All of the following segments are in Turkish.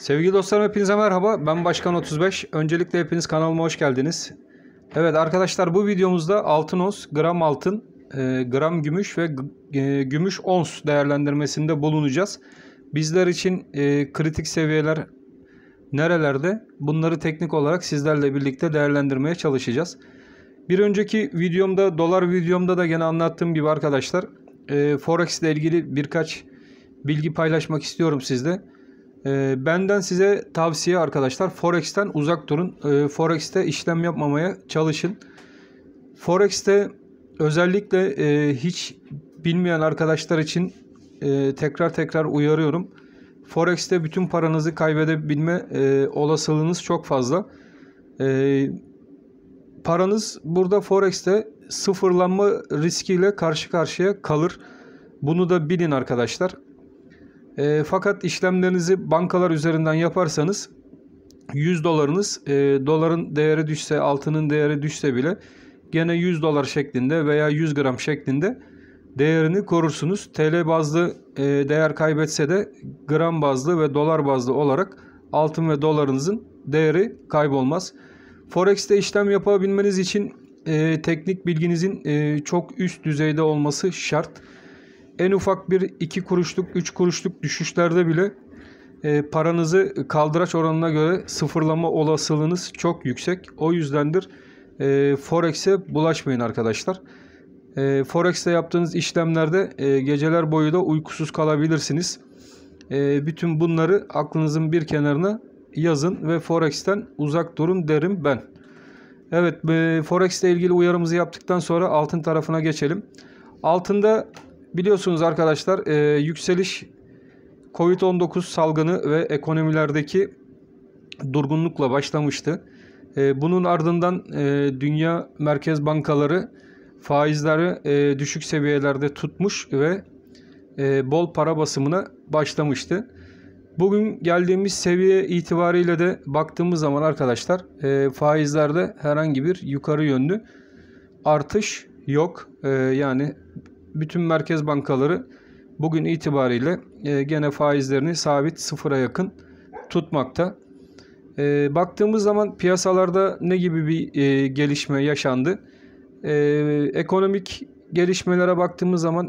Sevgili dostlarım hepinize merhaba. Ben Başkan 35. Öncelikle hepiniz kanalıma hoş geldiniz. Evet arkadaşlar bu videomuzda altın ons, gram altın, e, gram gümüş ve e, gümüş ons değerlendirmesinde bulunacağız. Bizler için e, kritik seviyeler nerelerde bunları teknik olarak sizlerle birlikte değerlendirmeye çalışacağız. Bir önceki videomda dolar videomda da gene anlattığım gibi arkadaşlar Forex ile ilgili birkaç bilgi paylaşmak istiyorum sizle. E, benden size tavsiye arkadaşlar Forex'ten uzak durun. E, Forex'te işlem yapmamaya çalışın. Forex'te özellikle e, hiç bilmeyen arkadaşlar için e, tekrar tekrar uyarıyorum. Forex'te bütün paranızı kaybedebilme e, olasılığınız çok fazla. E, paranız burada Forex'te sıfırlanma riskiyle karşı karşıya kalır. Bunu da bilin arkadaşlar. E, fakat işlemlerinizi bankalar üzerinden yaparsanız 100 dolarınız e, doların değeri düşse altının değeri düşse bile gene 100 dolar şeklinde veya 100 gram şeklinde değerini korursunuz. TL bazlı e, değer kaybetse de gram bazlı ve dolar bazlı olarak altın ve dolarınızın değeri kaybolmaz. Forex'te işlem yapabilmeniz için e, teknik bilginizin e, çok üst düzeyde olması şart en ufak bir iki kuruşluk, üç kuruşluk düşüşlerde bile e, paranızı kaldıraç oranına göre sıfırlama olasılığınız çok yüksek. O yüzdendir e, Forex'e bulaşmayın arkadaşlar. E, Forex'te yaptığınız işlemlerde e, geceler boyu da uykusuz kalabilirsiniz. E, bütün bunları aklınızın bir kenarına yazın ve Forex'ten uzak durun derim ben. Evet, e, Forex ile ilgili uyarımızı yaptıktan sonra altın tarafına geçelim. Altında Biliyorsunuz arkadaşlar e, yükseliş Covid-19 salgını ve ekonomilerdeki durgunlukla başlamıştı. E, bunun ardından e, dünya merkez bankaları faizleri e, düşük seviyelerde tutmuş ve e, bol para basımına başlamıştı. Bugün geldiğimiz seviye itibariyle de baktığımız zaman arkadaşlar e, faizlerde herhangi bir yukarı yönlü artış yok. E, yani bütün merkez bankaları bugün itibariyle e, gene faizlerini sabit sıfıra yakın tutmakta. E, baktığımız zaman piyasalarda ne gibi bir e, gelişme yaşandı? E, ekonomik gelişmelere baktığımız zaman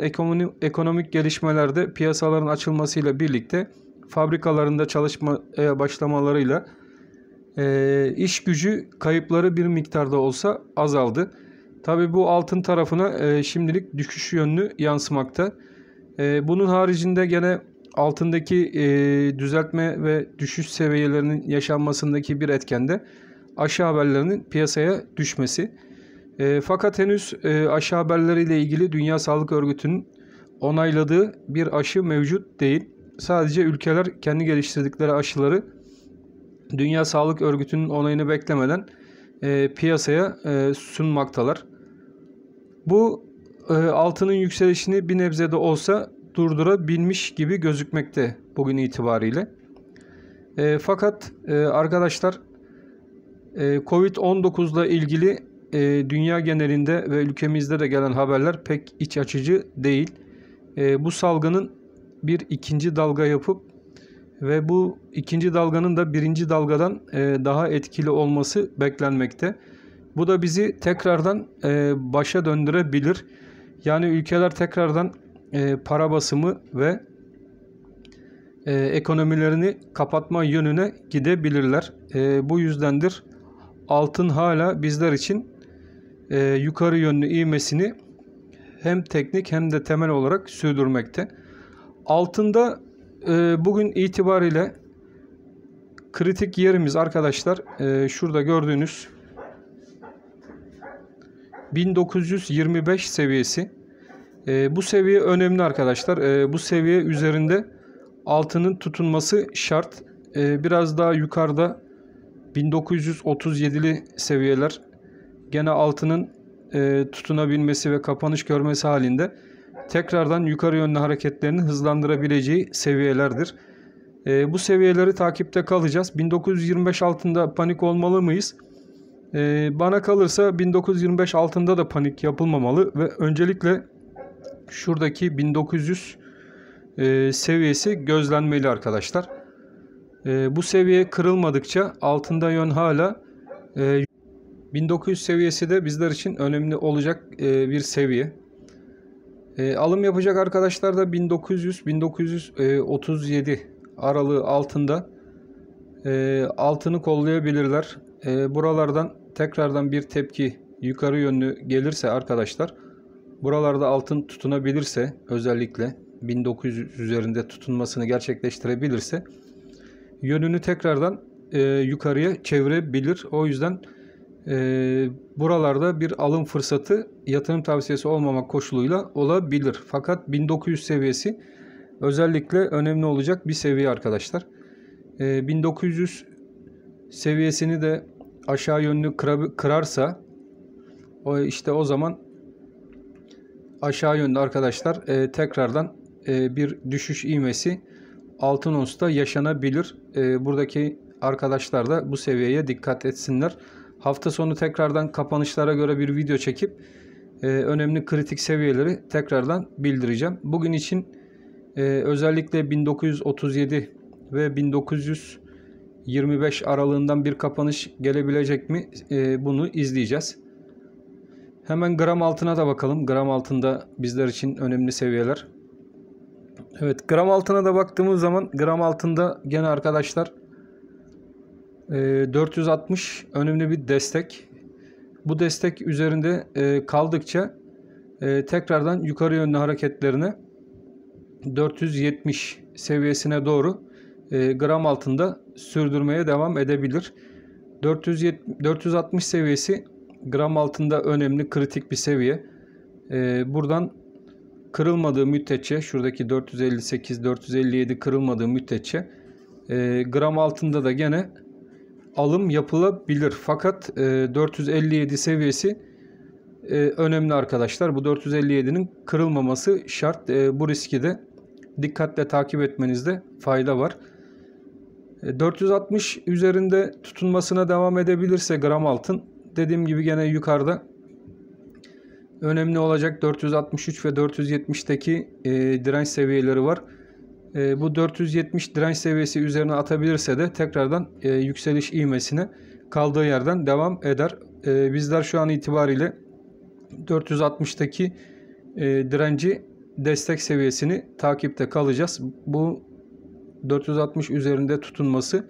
ekonomik gelişmelerde piyasaların açılmasıyla birlikte fabrikalarında çalışmaya başlamalarıyla e, iş gücü kayıpları bir miktarda olsa azaldı. Tabi bu altın tarafına e, şimdilik düşüş yönlü yansımakta. E, bunun haricinde gene altındaki e, düzeltme ve düşüş seviyelerinin yaşanmasındaki bir etken de aşağı haberlerinin piyasaya düşmesi. E, fakat henüz e, aşı haberleriyle ilgili Dünya Sağlık Örgütü'nün onayladığı bir aşı mevcut değil. Sadece ülkeler kendi geliştirdikleri aşıları Dünya Sağlık Örgütü'nün onayını beklemeden e, piyasaya e, sunmaktalar. Bu e, altının yükselişini bir nebze de olsa durdurabilmiş gibi gözükmekte bugün itibariyle. E, fakat e, arkadaşlar e, Covid-19 ile ilgili e, dünya genelinde ve ülkemizde de gelen haberler pek iç açıcı değil. E, bu salgının bir ikinci dalga yapıp ve bu ikinci dalganın da birinci dalgadan e, daha etkili olması beklenmekte. Bu da bizi tekrardan e, başa döndürebilir. Yani ülkeler tekrardan e, para basımı ve e, ekonomilerini kapatma yönüne gidebilirler. E, bu yüzdendir altın hala bizler için e, yukarı yönlü iğmesini hem teknik hem de temel olarak sürdürmekte. Altında e, bugün itibariyle kritik yerimiz arkadaşlar e, şurada gördüğünüz 1925 seviyesi. E, bu seviye önemli arkadaşlar. E, bu seviye üzerinde altının tutunması şart. E, biraz daha yukarıda 1937'li seviyeler gene altının e, tutunabilmesi ve kapanış görmesi halinde tekrardan yukarı yönlü hareketlerini hızlandırabileceği seviyelerdir. E, bu seviyeleri takipte kalacağız. 1925 altında panik olmalı mıyız? E, bana kalırsa 1925 altında da panik yapılmamalı ve öncelikle şuradaki 1900 e, seviyesi gözlenmeli arkadaşlar. E, bu seviye kırılmadıkça altında yön hala e, 1900 seviyesi de bizler için önemli olacak e, bir seviye. E, alım yapacak arkadaşlar da 1900-1937 e, aralığı altında e, altını kollayabilirler. E, buralardan tekrardan bir tepki yukarı yönlü gelirse arkadaşlar buralarda altın tutunabilirse özellikle 1900 üzerinde tutunmasını gerçekleştirebilirse yönünü tekrardan e, yukarıya çevirebilir. O yüzden e, buralarda bir alım fırsatı yatırım tavsiyesi olmamak koşuluyla olabilir. Fakat 1900 seviyesi özellikle önemli olacak bir seviye arkadaşlar. E, 1900 seviyesini de aşağı yönlü kırarsa o işte o zaman aşağı yönde arkadaşlar e, tekrardan e, bir düşüş ivmesi altın onsta yaşanabilir. E, buradaki arkadaşlar da bu seviyeye dikkat etsinler. Hafta sonu tekrardan kapanışlara göre bir video çekip e, önemli kritik seviyeleri tekrardan bildireceğim. Bugün için e, özellikle 1937 ve 1900 25 aralığından bir kapanış gelebilecek mi e, bunu izleyeceğiz. Hemen gram altına da bakalım. Gram altında bizler için önemli seviyeler. Evet gram altına da baktığımız zaman gram altında gene arkadaşlar e, 460 önemli bir destek. Bu destek üzerinde e, kaldıkça e, tekrardan yukarı yönlü hareketlerine 470 seviyesine doğru e, gram altında sürdürmeye devam edebilir. 470, 460 seviyesi gram altında önemli kritik bir seviye. Ee, buradan kırılmadığı müddetçe şuradaki 458-457 kırılmadığı müddetçe e, gram altında da gene alım yapılabilir. Fakat e, 457 seviyesi e, önemli arkadaşlar. Bu 457'nin kırılmaması şart. E, bu riski de dikkatle takip etmenizde fayda var. 460 e, üzerinde tutunmasına devam edebilirse gram altın dediğim gibi gene yukarıda önemli olacak 463 ve 470'teki e, direnç seviyeleri var. E, bu 470 direnç seviyesi üzerine atabilirse de tekrardan e, yükseliş ivmesine kaldığı yerden devam eder. E, bizler şu an itibariyle 460'taki e, direnci destek seviyesini takipte kalacağız. Bu 460 üzerinde tutunması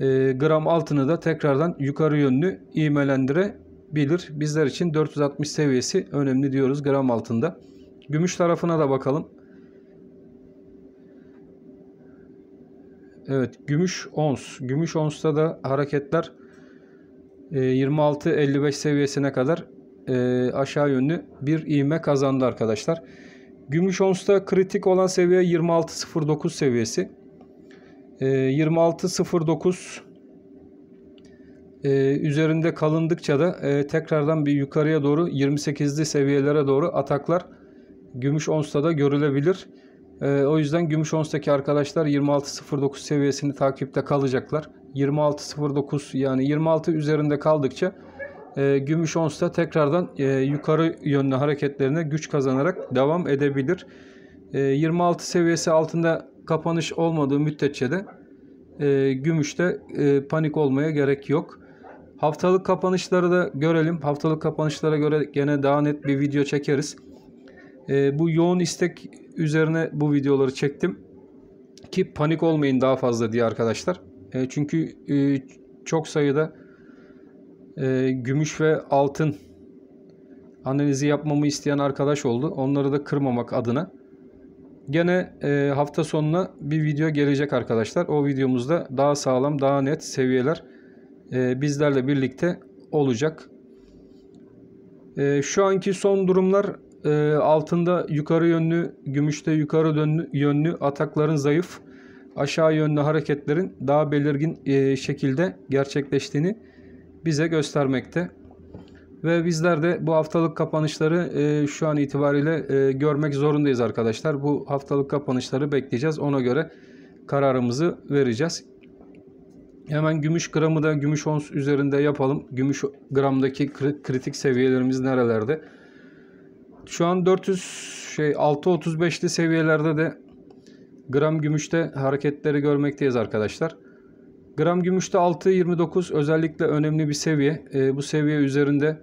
e, gram altını da tekrardan yukarı yönlü ivmelendirebilir. Bizler için 460 seviyesi önemli diyoruz gram altında. Gümüş tarafına da bakalım. Evet gümüş ons. Gümüş onsta da hareketler 26-55 e, seviyesine kadar e, aşağı yönlü bir ivme kazandı arkadaşlar. Gümüş onsta kritik olan seviye 26.09 seviyesi. Ee, e, 26.09 üzerinde kalındıkça da e, tekrardan bir yukarıya doğru 28'li seviyelere doğru ataklar gümüş onsta da görülebilir. E, o yüzden gümüş onstaki arkadaşlar 26.09 seviyesini takipte kalacaklar. 26.09 yani 26 üzerinde kaldıkça e, gümüş ons tekrardan e, yukarı yönlü hareketlerine güç kazanarak devam edebilir. E, 26 seviyesi altında kapanış olmadığı müddetçe de e, gümüşte e, panik olmaya gerek yok. Haftalık kapanışları da görelim. Haftalık kapanışlara göre gene daha net bir video çekeriz. E, bu yoğun istek üzerine bu videoları çektim. Ki panik olmayın daha fazla diye arkadaşlar. E, çünkü e, çok sayıda e, gümüş ve altın analizi yapmamı isteyen arkadaş oldu. Onları da kırmamak adına. Gene e, hafta sonuna bir video gelecek arkadaşlar. O videomuzda daha sağlam, daha net seviyeler e, bizlerle birlikte olacak. E, şu anki son durumlar e, altında yukarı yönlü, gümüşte yukarı dönlü, yönlü atakların zayıf, aşağı yönlü hareketlerin daha belirgin e, şekilde gerçekleştiğini bize göstermekte. Ve bizler de bu haftalık kapanışları e, şu an itibariyle e, görmek zorundayız arkadaşlar. Bu haftalık kapanışları bekleyeceğiz. Ona göre kararımızı vereceğiz. Hemen gümüş gramı da gümüş ons üzerinde yapalım. Gümüş gramdaki kritik seviyelerimiz nerelerde? Şu an 400 şey 6.35'li seviyelerde de gram gümüşte hareketleri görmekteyiz arkadaşlar. Gram gümüşte 6.29 özellikle önemli bir seviye. E, bu seviye üzerinde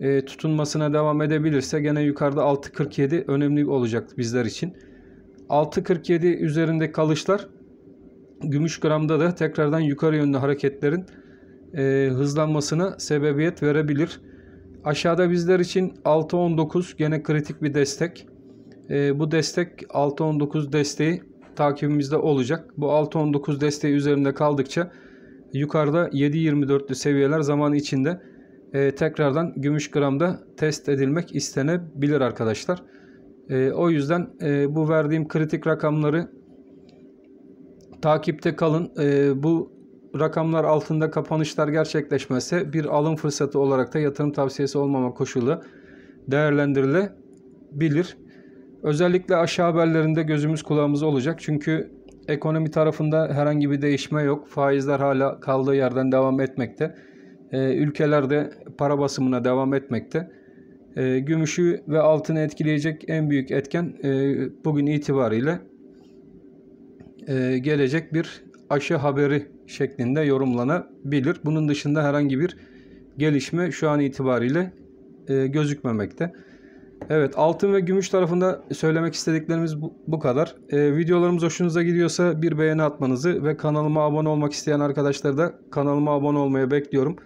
e, tutunmasına devam edebilirse gene yukarıda 6.47 önemli olacak bizler için. 6.47 üzerinde kalışlar gümüş gramda da tekrardan yukarı yönlü hareketlerin e, hızlanmasına sebebiyet verebilir. Aşağıda bizler için 6.19 gene kritik bir destek. E, bu destek 6.19 desteği takibimizde olacak. Bu 6.19 desteği üzerinde kaldıkça yukarıda 7.24'lü seviyeler zaman içinde e, tekrardan gümüş gramda test edilmek istenebilir arkadaşlar. E, o yüzden e, bu verdiğim kritik rakamları takipte kalın. E, bu rakamlar altında kapanışlar gerçekleşmezse bir alım fırsatı olarak da yatırım tavsiyesi olmama koşulu değerlendirilebilir. Özellikle aşağı haberlerinde gözümüz kulağımız olacak. Çünkü ekonomi tarafında herhangi bir değişme yok. Faizler hala kaldığı yerden devam etmekte. E, ee, ülkelerde para basımına devam etmekte. E, ee, gümüşü ve altını etkileyecek en büyük etken e, bugün itibariyle e, gelecek bir aşı haberi şeklinde yorumlanabilir. Bunun dışında herhangi bir gelişme şu an itibariyle e, gözükmemekte. Evet altın ve gümüş tarafında söylemek istediklerimiz bu, bu kadar. Ee, videolarımız hoşunuza gidiyorsa bir beğeni atmanızı ve kanalıma abone olmak isteyen arkadaşları da kanalıma abone olmaya bekliyorum.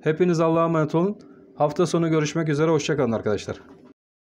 Hepiniz Allah'a emanet olun. Hafta sonu görüşmek üzere. Hoşçakalın arkadaşlar.